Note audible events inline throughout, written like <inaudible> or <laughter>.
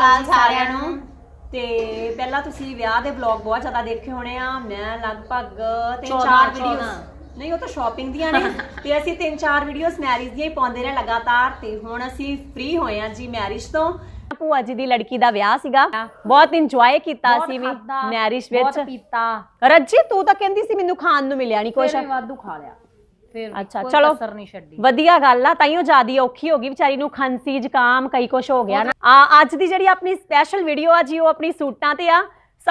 ਅਕਾਲ ਸਾਰਿਆਂ ਨੂੰ ਤੇ ਪਹਿਲਾਂ ਤੁਸੀਂ ਵਿਆਹ ਦੇ ਵਲੌਗ ਬਹੁਤ ਜ਼ਿਆਦਾ ਦੇਖੇ ਹੋਣੇ ਆ ਮੈਂ ਲਗਭਗ 3-4 ਵੀਡੀਓ ਨਹੀਂ ਉਹ ਤਾਂ ਸ਼ਾਪਿੰਗ ਦੀਆਂ ਨੇ <laughs> ਤੇ ਅਸੀਂ 3-4 ਵੀਡੀਓਸ ਮੈਰਿਜ ਦੀਆਂ ਹੀ ਪਾਉਂਦੇ ਰਹੇ ਲਗਾਤਾਰ ਤੇ ਹੁਣ ਅਸੀਂ ਫ੍ਰੀ ਹੋਏ ਆ ਜੀ ਮੈਰਿਜ ਤੋਂ ਭੂਆ ਜੀ ਦੀ ਲੜਕੀ ਦਾ ਵਿਆਹ ਸੀਗਾ ਬਹੁਤ ਇੰਜੋਏ ਕੀਤਾ ਸੀ ਵੀ ਮੈਰਿਜ ਵਿੱਚ ਬਹੁਤ ਪੀਤਾ ਰੱਜੀ ਤੂੰ ਤਾਂ ਕਹਿੰਦੀ ਸੀ ਮੈਨੂੰ ਖਾਣ ਨੂੰ ਮਿਲਿਆ ਨਹੀਂ ਕੁਝ ਵਾਧੂ ਖਾ ਲਿਆ ਫਿਰ ਅੱਛਾ ਚਲੋ ਅਸਰ ਨਹੀਂ ਛੱਡੀ ਵਧੀਆ ਗੱਲ ਆ ਤਾਈਓ ਜਿਆਦੀ ਔਖੀ ਹੋ ਗਈ ਵਿਚਾਰੀ ਨੂੰ ਖਾਂਸੀ ਜ਼ੁਕਾਮ ਕਈ ਕੁਛ ਹੋ ਗਿਆ ਨਾ ਆ ਅੱਜ ਦੀ ਜਿਹੜੀ ਆਪਣੀ ਸਪੈਸ਼ਲ ਵੀਡੀਓ ਆ ਜੀ ਉਹ ਆਪਣੀ ਸੂਟਾਂ ਤੇ ਆ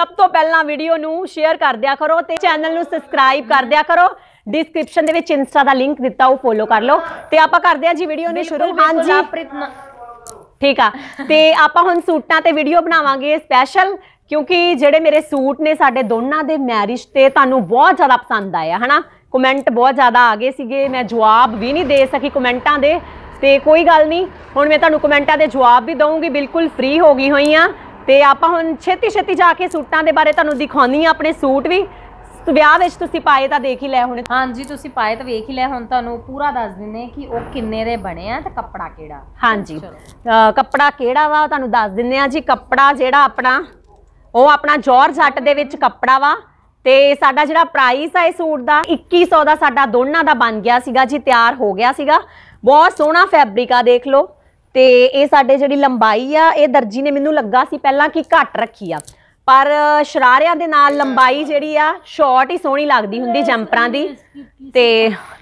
ਸਭ ਤੋਂ ਪਹਿਲਾਂ ਵੀਡੀਓ ਨੂੰ ਸ਼ੇਅਰ ਕਰ ਦਿਆ ਕਰੋ ਤੇ ਚੈਨਲ ਨੂੰ ਸਬਸਕ੍ਰਾਈਬ ਕਰ ਦਿਆ ਕਰੋ ਡਿਸਕ੍ਰਿਪਸ਼ਨ ਦੇ ਵਿੱਚ ਇੰਸਟਾ ਦਾ ਲਿੰਕ ਦਿੱਤਾ ਉਹ ਫੋਲੋ ਕਰ ਲਓ ਤੇ ਆਪਾਂ ਕਰਦੇ ਆ ਜੀ ਵੀਡੀਓ ਨੂੰ ਸ਼ੁਰੂ ਹਾਂਜੀ ਠੀਕ ਆ ਤੇ ਆਪਾਂ ਹੁਣ ਸੂਟਾਂ ਤੇ ਵੀਡੀਓ ਬਣਾਵਾਂਗੇ ਸਪੈਸ਼ਲ ਕਿਉਂਕਿ ਜਿਹੜੇ ਮੇਰੇ ਸੂਟ ਨੇ ਸਾਡੇ ਦੋਨਾਂ ਦੇ ਮੈਰਿਜ ਤੇ ਤੁਹਾਨੂੰ ਬਹੁਤ ਜ਼ਿਆਦਾ ਪਸੰਦ ਆਇਆ ਹਨਾ ਕਮੈਂਟ ਬਹੁਤ ਜ਼ਿਆਦਾ ਆ ਗਏ ਸੀਗੇ ਮੈਂ ਜਵਾਬ ਵੀ ਨਹੀਂ ਦੇ ਸਕੀ ਕਮੈਂਟਾਂ ਦੇ ਤੇ ਕੋਈ ਗੱਲ ਨਹੀਂ ਹੁਣ ਮੈਂ ਤੁਹਾਨੂੰ ਕਮੈਂਟਾਂ ਦੇ ਜਵਾਬ ਵੀ ਦਵਾਂਗੀ ਬਿਲਕੁਲ ਫ੍ਰੀ ਹੋ ਗਈ ਹੋਈ ਆ ਤੇ ਆਪਾਂ ਹੁਣ ਛੇਤੀ ਛੇਤੀ ਜਾ ਕੇ ਸੂਟਾਂ ਦੇ ਬਾਰੇ ਤੁਹਾਨੂੰ ਦਿਖਾਉਣੀ ਆ ਆਪਣੇ ਸੂਟ ਵੀ ਵਿਆਹ ਵਿੱਚ ਤੁਸੀਂ ਪਾਏ ਤਾਂ ਦੇਖ ਹੀ ਲੈ ਹੁਣ ਹਾਂਜੀ ਤੁਸੀਂ ਪਾਏ ਤਾਂ ਵੇਖ ਹੀ ਲੈ ਹੁਣ ਤੁਹਾਨੂੰ ਪੂਰਾ ਦੱਸ ਦਿੰਨੇ ਕਿ ਉਹ ਕਿੰਨੇ ਦੇ ਬਣੇ ਆ ਤੇ ਕੱਪੜਾ ਕਿਹੜਾ ਹਾਂਜੀ ਕੱਪੜਾ ਕਿਹੜਾ ਵਾ ਤੁਹਾਨੂੰ ਦੱਸ ਦਿੰਨੇ ਆ ਜੀ ਕੱਪੜਾ ਜਿਹੜਾ ਆਪਣਾ ਉਹ ਆਪਣਾ ਜੋਰ ਹੱਟ ਦੇ ਵਿੱਚ ਕੱਪੜਾ ਵਾ ਤੇ ਸਾਡਾ ਜਿਹੜਾ ਪ੍ਰਾਈਸ ਆ ਇਸ ਸੂਟ ਦਾ 2100 ਦਾ ਸਾਡਾ ਦੋਨਾਂ ਦਾ ਬਣ ਗਿਆ ਸੀਗਾ ਜੀ ਤਿਆਰ ਹੋ ਗਿਆ ਸੀਗਾ ਬਹੁਤ ਸੋਹਣਾ ਫੈਬਰਿਕ ਆ ਦੇਖ ਲਓ ਤੇ ਇਹ ਸਾਡੇ ਜਿਹੜੀ ਲੰਬਾਈ ਆ ਇਹ ਦਰਜੀ ਨੇ ਮੈਨੂੰ ਲੱਗਾ ਸੀ ਪਹਿਲਾਂ ਕਿ ਘੱਟ ਰੱਖੀ ਆ ਪਰ ਸ਼ਰਾਰਿਆਂ ਦੇ ਨਾਲ ਲੰਬਾਈ ਜਿਹੜੀ ਆ ਸ਼ਾਰਟ ਹੀ ਸੋਹਣੀ ਲੱਗਦੀ ਹੁੰਦੀ ਜੰਪਰਾਂ ਦੀ ਤੇ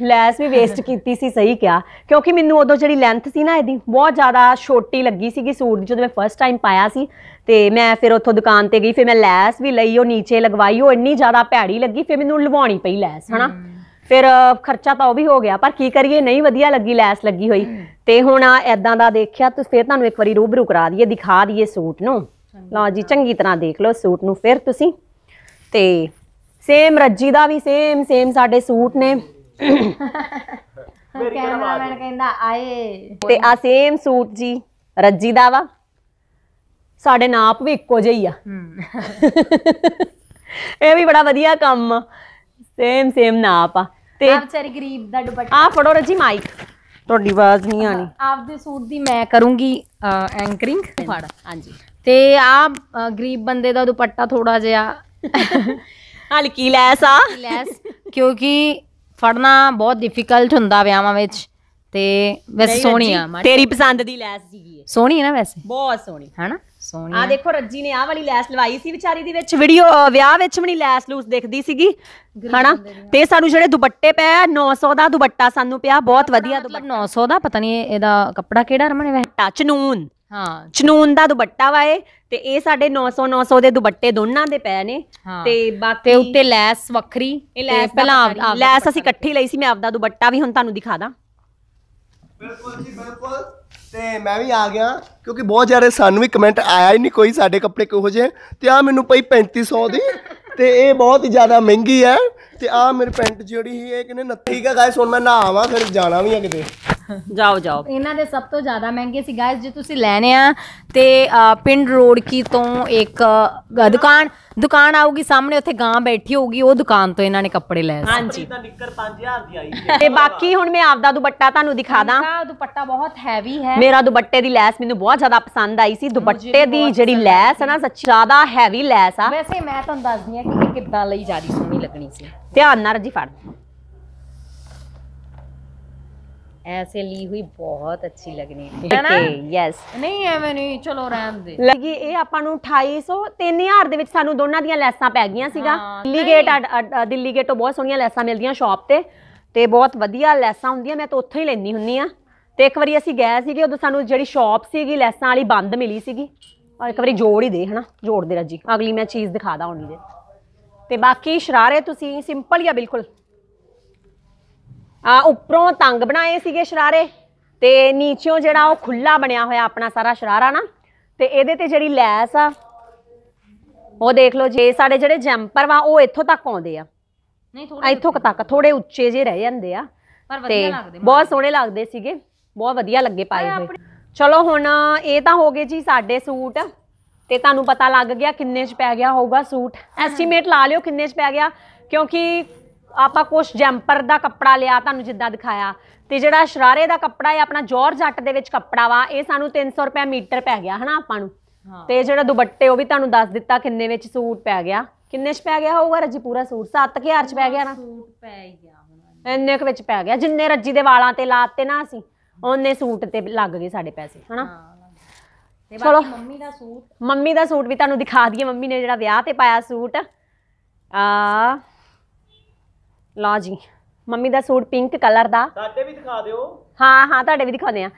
ਲੈਸ ਵੀ ਵੇਸਟ ਕੀਤੀ ਸੀ ਸਹੀ ਕਿਹਾ ਕਿਉਂਕਿ ਮੈਨੂੰ ਉਦੋਂ ਜਿਹੜੀ ਲੈਂਥ ਸੀ ਨਾ ਇਹਦੀ ਬਹੁਤ ਜ਼ਿਆਦਾ ਛੋਟੀ ਲੱਗੀ ਸੀਗੀ ਸੂਟ ਦੀ ਜਦੋਂ ਮੈਂ ਫਸਟ ਟਾਈਮ ਪਾਇਆ ਸੀ ਤੇ ਮੈਂ ਫਿਰ ਉੱਥੋਂ ਦੁਕਾਨ ਤੇ ਗਈ ਫਿਰ ਮੈਂ ਲੈਸ ਵੀ ਲਈ ਉਹ ਨੀਚੇ ਲਗਵਾਈ ਉਹ ਇੰਨੀ ਜ਼ਿਆਦਾ ਭੈੜੀ ਲੱਗੀ ਫਿਰ ਮੈਨੂੰ ਲਵਾਉਣੀ ਪਈ ਲੈਸ ਹਨਾ ਫਿਰ ਖਰਚਾ ਤਾਂ ਉਹ ਵੀ ਹੋ ਗਿਆ ਪਰ ਕੀ ਕਰੀਏ ਨਹੀਂ ਵਧੀਆ ਲੱਗੀ ਲੈਸ ਲੱਗੀ ਹੋਈ ਤੇ ਹੁਣ ਐਦਾਂ ਦਾ ਦੇਖਿਆ ਤੁਸੀਂ ਫਿਰ ਤੁਹਾਨੂੰ ਇੱਕ ਵਾਰੀ ਰੂਬਰੂ ਕਰਾ ਦਈਏ ਦਿਖਾ ਦਈਏ ਸੂਟ ਨੂੰ ਲਓ ਜੀ ਚੰਗੀ ਤਰ੍ਹਾਂ ਦੇਖ ਲਓ ਸੂਟ ਨੂੰ ਫਿਰ ਤੁਸੀਂ ਤੇ ਸੇਮ ਰੱਜੀ ਦਾ ਵੀ ਸੇਮ ਸੇਮ ਸਾਡੇ ਸੂਟ ਨੇ ਕੈਮਰਾਮੈਨ ਕਹਿੰਦਾ ਆਏ ਤੇ ਆ ਸੇਮ ਸੂਟ ਜੀ ਰੱਜੀ ਦਾ ਵਾ ਸਾਡੇ ਨਾਪ ਵੀ ਇੱਕੋ ਜਿਹੇ ਹੀ ਆ ਇਹ ਵੀ ਬੜਾ ਵਧੀਆ ਕੰਮ ਆ ਸੇਮ ਸੇਮ ਨਾਪ ਆ ਤੇ ਆਪ ਚਾਰੇ ਗਰੀਬ ਦਾ ਦੁਪੱਟਾ ਆ ਫੜੋ ਰੱਜੀ ਮਾਈਕ ਤੁਹਾਡੀ ਆਵਾਜ਼ ਨਹੀਂ ਆਣੀ ਆਪਦੇ ਸੂਟ ਦੀ ਮੈਂ ਕਰੂੰਗੀ ਐਂਕਰਿੰਗ ਫੜ ਹਾਂਜੀ ਤੇ ਆ ਗਰੀਬ ਬੰਦੇ ਦਾ ਦੁਪੱਟਾ ਥੋੜਾ ਜਿਹਾ ਹਲਕੀ ਲੈਸ ਆ ਲੈਸ ਕਿਉਂਕਿ ਫੜਨਾ ਬਹੁਤ ਡਿਫਿਕਲਟ ਹੁੰਦਾ ਵਿਆਹਾਂ ਵਿੱਚ ਤੇ ਵੈਸੇ ਸੋਹਣੀ ਆ ਤੇਰੀ ਪਸੰਦ ਦੀ ਲੈਸ ਹੈ ਸੋਹਣੀ ਹੈ ਨਾ ਵੈਸੇ ਬਹੁਤ ਸੋਹਣੀ ਹੈਨਾ ਸੋਹਣੀ ਆ ਦੇਖੋ ਰੱਜੀ ਨੇ ਆ ਵਾਲੀ ਲੈਸ ਲਵਾਈ ਸੀ ਵਿਚਾਰੀ ਦੀ ਵਿੱਚ ਵੀਡੀਓ ਵਿਆਹ ਵਿੱਚ ਵੀ ਨਹੀਂ ਲੈਸ ਲੂਸ ਦਿਖਦੀ ਸੀਗੀ ਹਨਾ ਤੇ ਸਾਨੂੰ ਜਿਹੜੇ ਦੁਪੱਟੇ ਪਿਆ 900 ਦਾ ਦੁਪੱਟਾ ਸਾਨੂੰ ਪਿਆ ਬਹੁਤ ਵਧੀਆ ਦੁਪੱਟਾ 900 ਦਾ ਪਤਾ ਨਹੀਂ ਇਹਦਾ ਕੱਪੜਾ ਕਿਹੜਾ ਰਮਣ ਹੈ ਨੂਨ ਹਾਂ ਚਨੂਨ ਦਾ ਦੁਪੱਟਾ ਵਾਏ ਤੇ ਇਹ ਸਾਡੇ 900 900 ਦੇ ਦੁਪੱਟੇ ਦੋਨਾਂ ਦੇ ਪਏ ਨੇ ਤੇ ਬਾਕੀ ਉੱਤੇ ਲੈਸ ਵੱਖਰੀ ਇਹ ਲੈਸ ਪਹਿਲਾਂ ਲੈਸ ਅਸੀਂ ਇਕੱਠੀ ਲਈ ਸੀ ਮੈਂ ਆਪਦਾ ਦੁਪੱਟਾ ਵੀ ਹੁਣ ਤੁਹਾਨੂੰ ਦਿਖਾ ਦਾਂ ਬਿਲਕੁਲ ਜੀ ਬਿਲਕੁਲ ਤੇ ਮੈਂ ਵੀ ਆ ਗਿਆ ਕਿਉਂਕਿ ਬਹੁਤ ਜ਼ਿਆਦਾ ਸਾਨੂੰ ਵੀ ਕਮੈਂਟ ਆਇਆ ਹੀ ਨਹੀਂ ਕੋਈ ਸਾਡੇ ਕੱਪੜੇ ਕਿਹੋ ਜਿਹੇ ਤੇ ਆ ਮੈਨੂੰ ਪਈ 3500 ਦੀ ਤੇ ਇਹ ਬਹੁਤ ਹੀ ਜ਼ਿਆਦਾ ਮਹਿੰਗੀ ਹੈ ਤੇ ਆ ਮੇਰੇ ਪੈਂਟ ਜਿਹੜੀ ਸੀ ਇਹ ਕਿਨੇ ਨੱਥੀ ਕਾ ਗਾਇਸ ਹੁਣ ਮੈਂ ਨਹਾਵਾਂ ਫਿਰ ਜਾਣਾ ਵੀ ਆ ਕਿਤੇ ਜਾਓ ਜਾਓ ਇਹਨਾਂ ਦੇ ਸਭ ਤੋਂ ਜ਼ਿਆਦਾ ਮਹਿੰਗੇ ਸੀ ਗਾਇਸ ਜੇ ਤੁਸੀਂ ਲੈਣੇ ਆ ਤੇ ਪਿੰਡ ਰੋਡ ਕੀ ਤੋਂ ਇੱਕ ਦੁਕਾਨ ਦੁਕਾਨ ਆਊਗੀ ਸਾਹਮਣੇ ਉੱਥੇ ਗਾਂ ਬੈਠੀ ਹੋਊਗੀ ਉਹ ਦੁਕਾਨ ਤੋਂ ਇਹਨਾਂ ਨੇ ਕੱਪੜੇ ਲਏ ਸੀ ਹਾਂਜੀ ਤਾਂ ਨਿੱਕਰ 5000 ਦੀ ਆਈ ਤੇ ਬਾਕੀ ਹੁਣ ਮੈਂ ਆਪਦਾ ਦੁਪੱਟਾ ਤੁਹਾਨੂੰ ਦਿਖਾ ਦਾਂ ਮੇਰਾ ਦੁਪੱਟਾ ਬਹੁਤ ਹੈਵੀ ਹੈ ਮੇਰਾ ਦੁਪੱਟੇ ਦੀ ਲੈਸ ਮੈਨੂੰ ਬਹੁਤ ਜ਼ਿਆਦਾ ਪਸੰਦ ਆਈ ਸੀ ਦੁਪੱਟੇ ਦੀ ਜਿਹੜੀ ਲੈਸ ਹੈ ਨਾ ਜ਼ਿਆਦਾ ਹੈਵੀ ਲੈਸ ਆ ਵੈਸੇ ਮੈਂ ਤੁਹਾਨੂੰ ਦੱਸਦੀ ਆ ਕਿ ਇਹ ਕਿੱਦਾਂ ਲਈ ਜਾਰੀ ਸੋਹਣੀ ਲੱਗਣੀ ਸੀ ਧਿਆਨ ਨਾਲ ਰਜੀ ਫੜ ऐसे ली हुई बहुत अच्छी लगनी है ਨਾ ਯੈਸ ਨਹੀਂ ਐਵੇਂ ਨਹੀਂ ਚਲੋ ਰਹਿਣ ਦੇ ਲੱਗੀ ਇਹ ਆਪਾਂ ਨੂੰ 2800 3000 ਦੇ ਵਿੱਚ ਸਾਨੂੰ ਦੋਨਾਂ ਦੀਆਂ ਲੈਸਾਂ ਪੈ ਗਈਆਂ ਸੀਗਾ ਦਿੱਲੀ ਗੇਟ ਦਿੱਲੀ ਗੇਟ ਤੋਂ ਬਹੁਤ ਸੋਹਣੀਆਂ ਲੈਸਾਂ ਮਿਲਦੀਆਂ ਸ਼ਾਪ ਤੇ ਤੇ ਬਹੁਤ ਵਧੀਆ ਲੈਸਾਂ ਹੁੰਦੀਆਂ ਮੈਂ ਤਾਂ ਉੱਥੋਂ ਹੀ ਲੈਣੀ ਹੁੰਨੀ ਆ ਤੇ ਇੱਕ ਵਾਰੀ ਅਸੀਂ ਗਏ ਸੀਗੇ ਉਦੋਂ ਸਾਨੂੰ ਜਿਹੜੀ ਸ਼ਾਪ ਸੀਗੀ ਲੈਸਾਂ ਵਾਲੀ ਬੰਦ ਮਿਲੀ ਸੀਗੀ ਔਰ ਇੱਕ ਵਾਰੀ ਜੋੜ ਹੀ ਦੇ ਹਨਾ ਜੋੜ ਦੇ ਰਾਜੀ ਅਗਲੀ ਮੈਂ ਚੀਜ਼ ਦਿਖਾਦਾ ਹੁਣੀ ਦੇ ਤੇ ਬਾਕੀ ਸ਼ਰਾਰੇ ਤੁਸੀਂ ਸਿੰਪਲ ਹੀ ਆ ਬਿਲਕੁਲ ਆ ਉੱਪਰੋਂ ਤੰਗ ਬਣਾਏ ਸੀਗੇ ਸ਼ਰਾਰੇ ਤੇ ਨੀਚਿਓਂ ਜਿਹੜਾ ਉਹ ਖੁੱਲਾ ਬਣਿਆ ਹੋਇਆ ਆਪਣਾ ਸਾਰਾ ਸ਼ਰਾਰਾ ਨਾ ਤੇ ਇਹਦੇ ਤੇ ਜਿਹੜੀ ਲੈਸ ਆ ਉਹ ਦੇਖ ਲਓ ਜੇ ਸਾਡੇ ਜਿਹੜੇ ਜੈਂਪਰ ਵਾ ਉਹ ਇੱਥੋਂ ਤੱਕ ਆਉਂਦੇ ਆ ਨਹੀਂ ਥੋੜੇ ਇੱਥੋਂ ਤੱਕ ਥੋੜੇ ਉੱਚੇ ਜੇ ਰਹਿ ਜਾਂਦੇ ਆ ਪਰ ਵਧੀਆ ਲੱਗਦੇ ਬਹੁਤ ਸੋਹਣੇ ਲੱਗਦੇ ਸੀਗੇ ਬਹੁਤ ਵਧੀਆ ਲੱਗੇ ਪਾਏ ਹੋਏ ਚਲੋ ਹੁਣ ਇਹ ਤਾਂ ਹੋ ਗਏ ਜੀ ਸਾਡੇ ਸੂਟ ਤੇ ਤੁਹਾਨੂੰ ਪਤਾ ਲੱਗ ਗਿਆ ਕਿੰਨੇ ਚ ਪੈ ਗਿਆ ਹੋਊਗਾ ਸੂਟ ਐਸਟੀਮੇਟ ਲਾ ਲਿਓ ਕਿੰਨੇ ਚ ਪੈ ਗਿਆ ਕਿਉਂਕਿ ਆਪਾਂ ਕੁਛ ਜੈਂਪਰ ਦਾ ਕੱਪੜਾ ਲਿਆ ਤੁਹਾਨੂੰ ਜਿੱਦਾਂ ਦਿਖਾਇਆ ਤੇ ਜਿਹੜਾ ਸ਼ਰਾਰੇ ਦਾ ਕੱਪੜਾ ਹੈ ਆਪਣਾ ਜੌਰਜੱਟ ਦੇ ਵਿੱਚ ਕੱਪੜਾ ਵਾ ਇਹ ਸਾਨੂੰ 300 ਰੁਪਏ ਮੀਟਰ ਪੈ ਗਿਆ ਹਨਾ ਆਪਾਂ ਨੂੰ ਤੇ ਜਿਹੜਾ ਦੁਪੱਟੇ ਉਹ ਵੀ ਤੁਹਾਨੂੰ ਦੱਸ ਦਿੱਤਾ ਕਿੰਨੇ ਵਿੱਚ ਸੂਟ ਪੈ ਗਿਆ ਕਿੰਨੇ ਚ ਪੈ ਗਿਆ ਹੋਊਗਾ ਰੱਜੀ ਪੂਰਾ ਸੂਟ 7000 ਚ ਪੈ ਗਿਆ ਨਾ ਸੂਟ ਪੈ ਗਿਆ ਇੰਨੇ ਕੁ ਵਿੱਚ ਪੈ ਗਿਆ ਜਿੰਨੇ ਰੱਜੀ ਦੇ ਵਾਲਾਂ ਤੇ ਲਾਤੇ ਨਾ ਅਸੀਂ ਉਹਨੇ ਸੂਟ ਤੇ ਲੱਗ ਗਏ ਸਾਡੇ ਪੈਸੇ ਹਨਾ ਤੇ ਬਾਕੀ ਮੰਮੀ ਦਾ ਸੂਟ ਮੰਮੀ ਦਾ ਸੂਟ ਵੀ ਤੁਹਾਨੂੰ ਦਿਖਾ ਦਈਏ ਮੰਮੀ ਨੇ ਜਿਹੜਾ ਵਿਆਹ ਤੇ ਪਾਇਆ ਸੂਟ ਆ ਲਾ ਜੀ ਮੰਮੀ ਦਾ ਸੂਟ ਪਿੰਕ ਕਲਰ ਦਾ ਤੁਹਾਡੇ ਵੀ ਦਿਖਾ ਦਿਓ ਹਾਂ ਹਾਂ ਤੁਹਾਡੇ ਵੀ ਦਿਖਾਉਂਦੇ ਆ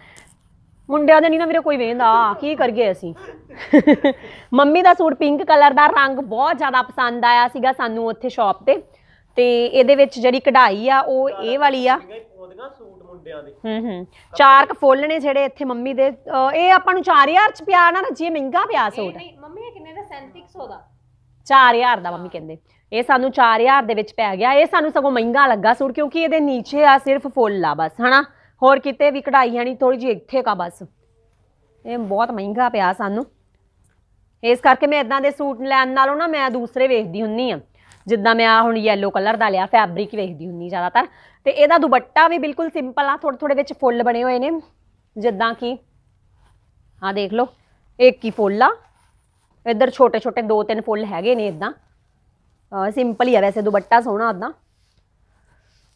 ਮੁੰਡਿਆਂ ਦੇ ਨਹੀਂ ਨਾ ਵੀਰੇ ਕੋਈ ਵੇਂਦਾ ਕੀ ਕਰ ਗਏ ਅਸੀਂ ਮੰਮੀ ਦਾ ਸੂਟ ਪਿੰਕ ਕਲਰ ਦਾ ਰੰਗ ਬਹੁਤ ਜ਼ਿਆਦਾ ਪਸੰਦ ਆਇਆ ਸੀਗਾ ਸਾਨੂੰ ਉੱਥੇ ਸ਼ਾਪ ਤੇ ਤੇ ਇਹਦੇ ਵਿੱਚ ਜਿਹੜੀ ਕਢਾਈ ਆ ਉਹ ਇਹ ਵਾਲੀ ਆ ਪਾਉਂਦੀਆਂ ਸੂਟ ਮੁੰਡਿਆਂ ਦੇ ਹੂੰ ਹੂੰ ਚਾਰ ਕ ਫੁੱਲ ਨੇ ਜਿਹੜੇ ਇੱਥੇ ਮੰਮੀ ਦੇ ਇਹ ਆਪਾਂ ਨੂੰ 4000 ਚ ਪਿਆ ਨਾ ਰੱਜੀ ਮਹਿੰਗਾ ਪਿਆ ਸੂਟ ਨਹੀਂ ਮੰਮੀ ਇਹ ਕਿੰਨੇ ਦਾ 3700 ਦਾ 4000 ਦਾ ਮੰਮੀ ਕਹਿੰਦੇ ਇਹ ਸਾਨੂੰ 4000 ਦੇ ਵਿੱਚ ਪੈ ਗਿਆ ਇਹ ਸਾਨੂੰ ਸਗੋਂ ਮਹਿੰਗਾ ਲੱਗਾ ਸੂਟ ਕਿਉਂਕਿ ਇਹਦੇ ਨੀਚੇ ਆ ਸਿਰਫ ਫੁੱਲ ਆ ਬਸ ਹਨਾ ਹੋਰ ਕਿਤੇ ਵੀ ਕਢਾਈ ਹੈ ਨਹੀਂ ਥੋੜੀ ਜਿਹੀ ਇੱਥੇ ਕਾ ਬਸ ਇਹ ਬਹੁਤ ਮਹਿੰਗਾ ਪਿਆ ਸਾਨੂੰ ਇਸ ਕਰਕੇ ਮੈਂ ਇਦਾਂ ਦੇ ਸੂਟ ਲੈਣ ਨਾਲੋਂ ਨਾ ਮੈਂ ਦੂਸਰੇ ਵੇਖਦੀ ਹੁੰਨੀ ਆ ਜਿੱਦਾਂ ਮੈਂ ਆ ਹੁਣ yellow ਕਲਰ ਦਾ ਲਿਆ ਫੈਬਰਿਕ ਵੇਖਦੀ ਹੁੰਨੀ ਜ਼ਿਆਦਾਤਰ ਤੇ ਇਹਦਾ ਦੁਪੱਟਾ ਵੀ ਬਿਲਕੁਲ ਸਿੰਪਲ ਆ ਥੋੜੇ ਥੋੜੇ ਵਿੱਚ ਫੁੱਲ ਬਣੇ ਹੋਏ ਨੇ ਜਿੱਦਾਂ ਕਿ ਆ ਦੇਖ ਲਓ ਇੱਕ ਹੀ ਫੁੱਲ ਆ ਇੱਧਰ ਛੋਟੇ ਛੋਟੇ ਦੋ ਤਿੰਨ ਫੁੱਲ ਹੈਗੇ ਨੇ ਇਦਾਂ ਸਿੰਪਲ ਹੀ ਆ ਵੈਸੇ ਦੁਪੱਟਾ ਸੋਹਣਾ ਉਦਾਂ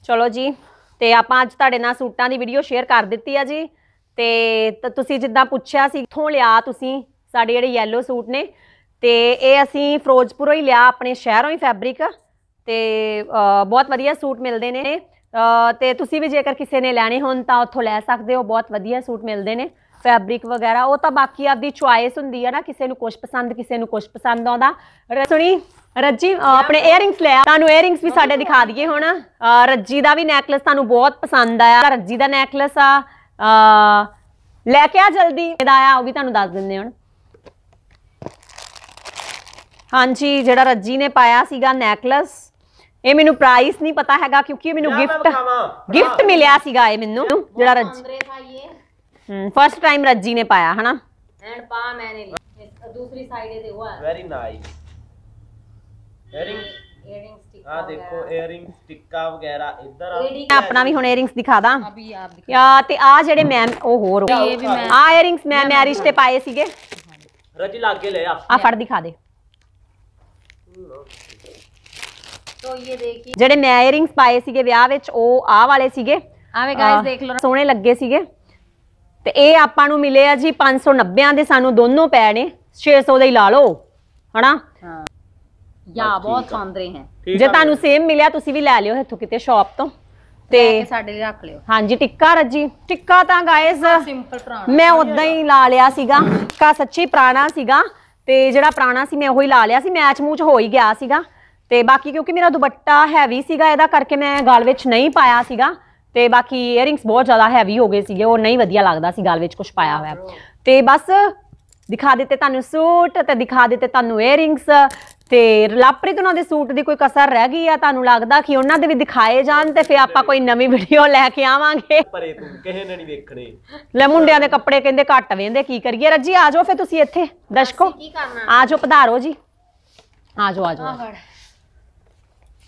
ਚਲੋ ਜੀ ਤੇ ਆਪਾਂ ਅੱਜ ਤੁਹਾਡੇ ਨਾਲ ਸੂਟਾਂ ਦੀ ਵੀਡੀਓ ਸ਼ੇਅਰ ਕਰ ਦਿੱਤੀ ਆ ਜੀ ਤੇ ਤੁਸੀਂ ਜਿੱਦਾਂ ਪੁੱਛਿਆ ਸੀ ਇੱਥੋਂ ਲਿਆ ਤੁਸੀਂ ਸਾਡੇ ਜਿਹੜੇ ਯੈਲੋ ਸੂਟ ਨੇ ਤੇ ਇਹ ਅਸੀਂ ਫਿਰੋਜ਼ਪੁਰੋਂ ਹੀ ਲਿਆ ਆਪਣੇ ਸ਼ਹਿਰੋਂ ਹੀ ਫੈਬਰਿਕ ਤੇ ਬਹੁਤ ਵਧੀਆ ਸੂਟ ਮਿਲਦੇ ਨੇ ਤੇ ਤੁਸੀਂ ਵੀ ਜੇਕਰ ਕਿਸੇ ਨੇ ਲੈਣੇ ਹੋਣ ਤਾਂ ਉੱਥੋਂ ਲੈ ਸਕਦੇ ਹੋ ਬਹੁਤ ਵਧੀਆ ਸੂਟ ਮਿਲਦੇ ਨੇ ਫੈਬਰਿਕ ਵਗੈਰਾ ਉਹ ਤਾਂ ਬਾਕੀ ਆਪਦੀ ਚੁਆਇਸ ਹੁੰਦੀ ਆ ਨਾ ਕਿਸੇ ਨੂੰ ਕੁਝ ਪਸੰਦ ਕਿਸੇ ਨੂੰ ਕੁਝ ਪਸੰਦ ਆਉਂਦਾ ਰ- ਸੁਣੀ ਰੱਜੀ ਆਪਣੇ ਇਅਰਿੰਗਸ ਲੈ ਆ। ਤੁਹਾਨੂੰ ਇਅਰਿੰਗਸ ਵੀ ਸਾਡੇ ਦਿਖਾ ਦਈਏ ਹੁਣ ਰੱਜੀ ਦਾ ਵੀ ਨੈਕਲੇਸ ਤੁਹਾਨੂੰ ਬਹੁਤ ਪਸੰਦ ਆਇਆ ਰੱਜੀ ਦਾ ਨੈਕਲੇਸ ਆ ਲੈ ਕੇ ਆ ਜਲਦੀ ਇਹਦਾ ਆ ਉਹ ਵੀ ਤੁਹਾਨੂੰ ਦੱਸ ਦਿੰਦੇ ਹੁਣ ਹਾਂਜੀ ਜਿਹੜਾ ਰੱਜੀ ਨੇ ਪਾਇਆ ਸੀਗਾ ਨੈਕਲੇਸ ਇਹ ਮੈਨੂੰ ਪ੍ਰਾਈਸ ਨਹੀਂ ਪਤਾ ਹੈਗਾ ਕਿਉਂਕਿ ਇਹ ਮੈਨੂੰ ਗਿਫਟ ਗਿਫਟ ਮਿਲਿਆ ਸੀਗਾ ਇਹ ਮੈਨੂੰ ਜਿਹੜਾ ਰੱਜੀ फर्स्ट टाइम रज्जी ने पाया है ना एंड पा मैंने दूसरी साइड है हुआ वेरी नाइस इयरिंग्स इयरिंग्स हां देखो इयरिंग्स टिक्का वगैरह इधर आप ਆਪਣਾ ਵੀ ਹੁਣ ਇਅਰਿੰਗਸ ਦਿਖਾ ਦਾਂ ਅਭੀ ਆਪ ਦਿਖਾ ਆ ਤੇ ਆ ਜਿਹੜੇ ਮੈਂ ਉਹ ਹੋਰ ਇਹ ਵੀ ਮੈਂ ਆ ਇਅਰਿੰਗਸ ਮੈਂ ਮੈਰਿਜ ਤੇ ਪਾਏ ਸੀਗੇ ਰੱਜੀ ਲਾ ਕੇ ਲੈ ਆ ਆ ਫੜ ਦਿਖਾ ਦੇ ਤੋ ਇਹ ਦੇਖੀ ਜਿਹੜੇ ਮੈਂ ਇਅਰਿੰਗਸ ਪਾਏ ਸੀਗੇ ਵਿਆਹ ਵਿੱਚ ਉਹ ਆ ਵਾਲੇ ਸੀਗੇ ਆਵੇ ਗਾਇਸ ਦੇਖ ਲਓ ਸੋਹਣੇ ਲੱਗੇ ਸੀਗੇ ਤੇ ਇਹ ਆਪਾਂ ਨੂੰ ਮਿਲੇ ਆ ਜੀ 590 ਦੇ ਸਾਨੂੰ ਦੋਨੋਂ ਪੈ ਨੇ 600 ਦੇ ਹੀ ਲਾ ਲਓ ਹਨਾ ਹਾਂ ਯਾ ਬਹੁਤ ਸੁੰਦਰ ਹੈ ਜੇ ਤੁਹਾਨੂੰ ਸੇਮ ਮਿਲਿਆ ਤੁਸੀਂ ਵੀ ਲੈ ਲਿਓ ਇੱਥੋਂ ਕਿਤੇ ਸ਼ਾਪ ਤੋਂ ਤੇ ਸਾਡੇ ਲਈ ਰੱਖ ਲਿਓ ਹਾਂਜੀ ਟਿੱਕਾ ਰੱਜੀ ਟਿੱਕਾ ਤਾਂ ਗਾਇਸ ਸਿੰਪਲ ਮੈਂ ਉਦਾਂ ਹੀ ਲਾ ਲਿਆ ਸੀਗਾ ਕਾ ਸੱਚੀ ਪ੍ਰਾਣਾ ਸੀਗਾ ਤੇ ਜਿਹੜਾ ਪ੍ਰਾਣਾ ਸੀ ਮੈਂ ਉਹੀ ਲਾ ਲਿਆ ਸੀ ਮੈਚ ਮੂਚ ਹੋ ਹੀ ਗਿਆ ਸੀਗਾ ਤੇ ਬਾਕੀ ਕਿਉਂਕਿ ਮੇਰਾ ਦੁਪੱਟਾ ਹੈਵੀ ਸੀਗਾ ਇਹਦਾ ਕਰਕੇ ਮੈਂ ਗਾਲ ਵਿੱਚ ਨਹੀਂ ਪਾਇਆ ਸੀਗਾ ਤੇ ਬਾਕੀ 이어ਰਿੰਗਸ ਬਹੁਤ ਜ਼ਿਆਦਾ ਹੈਵੀ ਹੋ ਗਏ ਸੀਗੇ ਉਹ ਨਹੀਂ ਵਧੀਆ ਲੱਗਦਾ ਸੀ ਗਲ ਵਿੱਚ ਕੁਝ ਪਾਇਆ ਹੋਇਆ ਤੇ ਬਸ ਦਿਖਾ ਦਿੱਤੇ ਤੁਹਾਨੂੰ ਸੂਟ ਤੇ ਦਿਖਾ ਦਿੱਤੇ ਤੁਹਾਨੂੰ 이어ਰਿੰਗਸ ਤੇ ਲਾਪ੍ਰਿਤ ਉਹਨਾਂ ਦੇ ਸੂਟ ਦੀ ਕੋਈ ਕਸਰ ਰਹਿ ਗਈ ਆ ਤੁਹਾਨੂੰ ਲੱਗਦਾ ਕਿ ਉਹਨਾਂ ਦੇ ਵੀ ਦਿਖਾਏ ਜਾਣ ਤੇ ਫੇ ਆਪਾਂ ਕੋਈ ਨਵੀਂ ਵੀਡੀਓ ਲੈ ਕੇ ਆਵਾਂਗੇ ਪਰੇ ਤੂੰ ਕਿਸੇ ਨੇ ਨਹੀਂ ਵੇਖਣੇ ਲੈ ਮੁੰਡਿਆਂ ਦੇ ਕੱਪੜੇ ਕਹਿੰਦੇ ਘੱਟ ਵੇਂਦੇ ਕੀ ਕਰੀਏ ਰੱਜੀ ਆ ਜਾਓ ਫੇ ਤੁਸੀਂ ਇੱਥੇ ਦਸ਼ਕੋ ਆ ਜਾਓ ਪਧਾਰੋ ਜੀ ਆ ਜਾਓ ਆ ਜਾਓ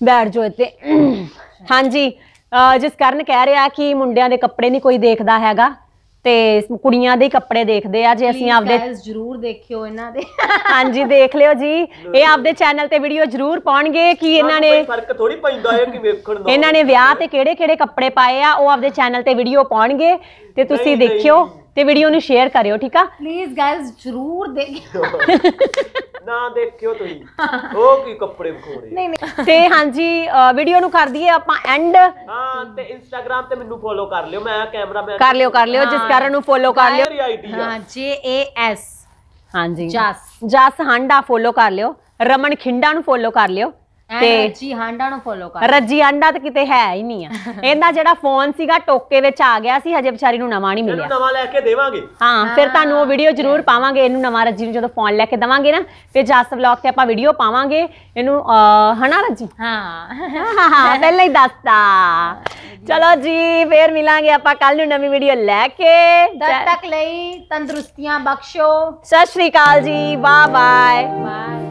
ਬੈਠ ਜਾਓ ਇੱਥੇ ਹਾਂਜੀ ਜਿਸ ਕਾਰਨ ਕਹਿ ਰਿਹਾ ਕਿ ਮੁੰਡਿਆਂ ਦੇ ਕੱਪੜੇ ਨਹੀਂ ਕੋਈ ਦੇਖਦਾ ਹੈਗਾ ਤੇ ਕੁੜੀਆਂ ਦੇ ਕੱਪੜੇ ਦੇਖਦੇ ਆ ਜੇ ਅਸੀਂ ਆਪਦੇ ਜਰੂਰ ਦੇਖਿਓ ਇਹਨਾਂ ਦੇ ਹਾਂਜੀ ਦੇਖ ਲਿਓ ਜੀ ਇਹ ਆਪਦੇ ਚੈਨਲ ਤੇ ਵੀਡੀਓ ਜਰੂਰ ਪਾਉਣਗੇ ਕਿ ਇਹਨਾਂ ਨੇ ਫਰਕ ਥੋੜੀ ਪੈਂਦਾ ਹੈ ਕਿ ਵੇਖਣ ਦਾ ਇਹਨਾਂ ਨੇ ਵਿਆਹ ਤੇ ਕਿਹੜੇ ਕਿਹੜੇ ਕੱਪੜੇ ਪਾਏ ਆ ਉਹ ਆਪਦੇ ਚੈਨਲ ਤੇ ਵੀਡੀਓ ਪਾਉਣਗੇ ਤੇ ਤੁਸੀਂ ਦੇਖਿਓ ਤੇ ਵੀਡੀਓ ਨੂੰ ਸ਼ੇਅਰ ਕਰਿਓ ਠੀਕ ਆ ਪਲੀਜ਼ ਗਾਇਸ ਜਰੂਰ ਦੇਖਿਓ ਨਾ ਦੇਖਿਓ ਤੁਸੀਂ ਉਹ ਕੀ ਕੱਪੜੇ ਵਿਖੋੜੇ ਨਹੀਂ ਨਹੀਂ ਤੇ ਹਾਂਜੀ ਵੀਡੀਓ ਨੂੰ ਕਰ ਦਈਏ ਆਪਾਂ ਐਂਡ ਹਾਂ ਤੇ ਇੰਸਟਾਗ੍ਰam ਤੇ ਮੈਨੂੰ ਫੋਲੋ ਕਰ ਲਿਓ ਮੈਂ ਕੈਮਰਾਮੈਨ ਕਰ ਲਿਓ ਕਰ ਲਿਓ ਜਿਸ ਕਾਰਨ ਨੂੰ ਫੋਲੋ ਕਰ ਲਿਓ ਹਾਂ ਜੇ ਏ ਐਸ ਹਾਂਜੀ ਜਸ ਜਸ ਹਾਂਡਾ ਫੋਲੋ ਕਰ ਲਿਓ ਰਮਨ ਖਿੰਡਾ ਨੂੰ ਫੋਲੋ ਕਰ ਲਿਓ ਤੇ ਰੱਜੀ ਹਾਂਡਾ ਨੂੰ ਫੋਲੋ ਕਰ ਰੱਜੀ ਹਾਂਡਾ ਤਾਂ ਕਿਤੇ ਹੈ ਹੀ ਨਹੀਂ ਆ <laughs> ਇਹਦਾ ਜਿਹੜਾ ਫੋਨ ਸੀਗਾ ਟੋਕੇ ਵਿੱਚ ਆ ਗਿਆ ਸੀ ਹਜੇ ਵਿਚਾਰੀ ਨੂੰ ਨਵਾਂ ਨਹੀਂ ਮਿਲਿਆ ਨਵਾਂ ਲੈ ਕੇ ਦੇਵਾਂਗੇ ਹਾਂ ਫਿਰ ਤੁਹਾਨੂੰ ਉਹ ਵੀਡੀਓ ਜ਼ਰੂਰ ਪਾਵਾਂਗੇ ਇਹਨੂੰ ਨਵਾਂ ਰੱਜੀ ਨੂੰ ਜਦੋਂ ਫੋਨ ਲੈ ਕੇ ਦਵਾਂਗੇ ਨਾ ਫਿਰ ਜਸ ਵਲੌਗ ਤੇ ਆਪਾਂ ਵੀਡੀਓ ਪਾਵਾਂਗੇ ਇਹਨੂੰ ਹਣਾ ਰੱਜੀ ਹਾਂ ਹਾਂ ਪਹਿਲਾਂ ਹੀ ਦੱਸਤਾ ਚਲੋ ਜੀ ਫੇਰ ਮਿਲਾਂਗੇ ਆਪਾਂ ਕੱਲ ਨੂੰ ਨਵੀਂ ਵੀਡੀਓ ਲੈ ਕੇ ਤਦ ਤੱਕ ਲਈ ਤੰਦਰੁਸਤੀਆਂ ਬਖਸ਼ੋ ਸਤਿ ਸ਼੍ਰੀ ਅਕਾਲ ਜੀ ਬਾਏ ਬਾਏ ਬਾਏ